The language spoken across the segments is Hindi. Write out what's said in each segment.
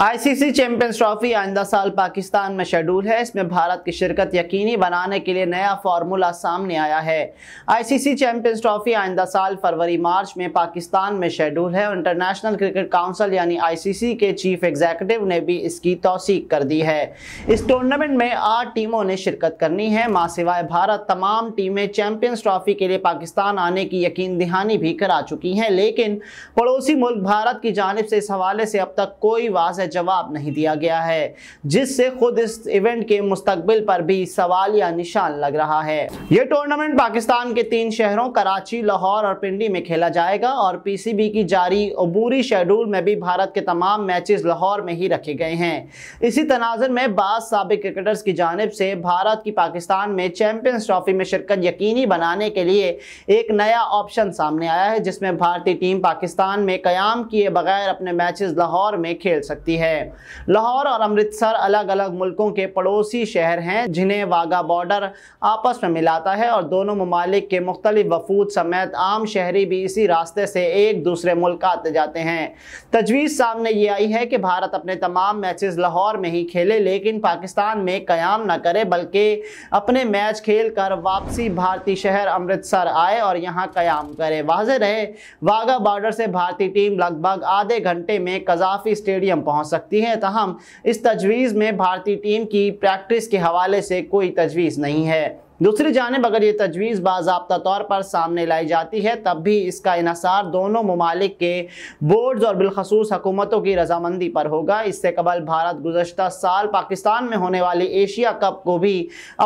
आईसीसी चैंपियंस ट्रॉफी आइंदा साल पाकिस्तान में शेड्यूल है इसमें भारत की शिरकत यकीनी बनाने के लिए नया फार्मूला सामने आया है आईसीसी चैंपियंस ट्रॉफी आइंदा साल फरवरी मार्च में पाकिस्तान में शेड्यूल है इंटरनेशनल क्रिकेट काउंसिल यानी आईसीसी के चीफ एग्जीक्यूटिव ने भी इसकी तोसीक कर दी है इस टूर्नामेंट में आठ टीमों ने शिरकत करनी है माँ सिवाय भारत तमाम टीमें चैंपियंस ट्रॉफी के लिए पाकिस्तान आने की यकीन दहानी भी करा चुकी हैं लेकिन पड़ोसी मुल्क भारत की जानब से इस हवाले से अब तक कोई वाज जवाब नहीं दिया गया है जिससे खुद इस इवेंट के मुस्तबिल पर भी सवाल या निशान लग रहा है ये टूर्नामेंट पाकिस्तान के तीन शहरों कराची लाहौर और पिंडी में खेला जाएगा और पीसीबी की जारी अबूरी शेड्यूल में भी भारत के तमाम मैचेस लाहौर में ही रखे गए हैं इसी तनाजर में बाद सबक क्रिकेटर्स की जानब से भारत की पाकिस्तान में चैंपियंस ट्रॉफी में शिरकत यकीनी बनाने के लिए एक नया ऑप्शन सामने आया है जिसमें भारतीय टीम पाकिस्तान में क्याम किए बगैर अपने मैचेस लाहौर में खेल सकती है है लाहौर और अमृतसर अलग अलग मुल्कों के पड़ोसी शहर हैं जिन्हें वाघा बॉर्डर आपस में मिलाता है और दोनों ममालिक के मुख्तलिफ वफूद समेत आम शहरी भी इसी रास्ते से एक दूसरे मुल्क आते जाते हैं तजवीज़ सामने ये आई है कि भारत अपने तमाम मैच लाहौर में ही खेले लेकिन पाकिस्तान में क्याम ना करे बल्कि अपने मैच खेल कर वापसी भारतीय शहर अमृतसर आए और यहाँ क्याम करे वाज रहे वाघा बॉर्डर से भारतीय टीम लगभग आधे घंटे में कजाफी स्टेडियम पहुँच सकती है तहम इस तजवीज़ में भारतीय टीम की प्रैक्टिस के हवाले से कोई तजवीज़ नहीं है दूसरी जानब अगर ये तजवीज़ बाबा तौर पर सामने लाई जाती है तब भी इसका इसार दोनों ममालिक के बोर्ड्स और बिलखसूस हकूमतों की रजामंदी पर होगा इससे कबल भारत गुजशत साल पाकिस्तान में होने वाली एशिया कप को भी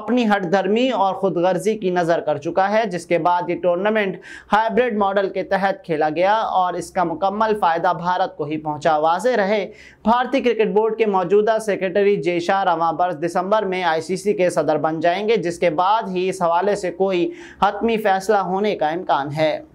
अपनी हटधर्मी और खुद गर्जी की नज़र कर चुका है जिसके बाद ये टूर्नामेंट हाइब्रिड मॉडल के तहत खेला गया और इसका मुकम्मल फ़ायदा भारत को ही पहुँचा वाज रहे भारतीय क्रिकेट बोर्ड के मौजूदा सेक्रेटरी जेशा रवाबर्स दिसंबर में आई सी सी के सदर बन जाएंगे जिसके बाद बाद ही इस हवाले से कोई हतमी फैसला होने का इम्कान है